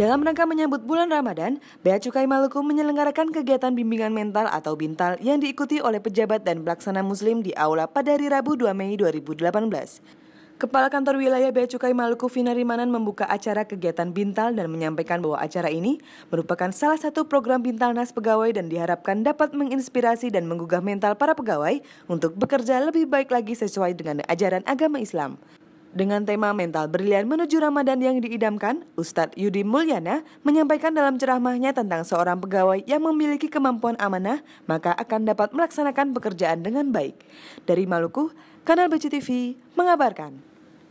Dalam rangka menyambut bulan Ramadan, Bea Cukai Maluku menyelenggarakan kegiatan bimbingan mental atau bintal yang diikuti oleh pejabat dan pelaksana muslim di Aula pada hari Rabu 2 Mei 2018. Kepala Kantor Wilayah Bea Cukai Maluku Vina Rimanan membuka acara kegiatan Bintal dan menyampaikan bahwa acara ini merupakan salah satu program bintal nas pegawai dan diharapkan dapat menginspirasi dan menggugah mental para pegawai untuk bekerja lebih baik lagi sesuai dengan ajaran agama Islam. Dengan tema mental brilian menuju Ramadan yang diidamkan, Ustadz Yudi Mulyana menyampaikan dalam ceramahnya tentang seorang pegawai yang memiliki kemampuan amanah, maka akan dapat melaksanakan pekerjaan dengan baik. Dari Maluku, Kanal BCTV mengabarkan.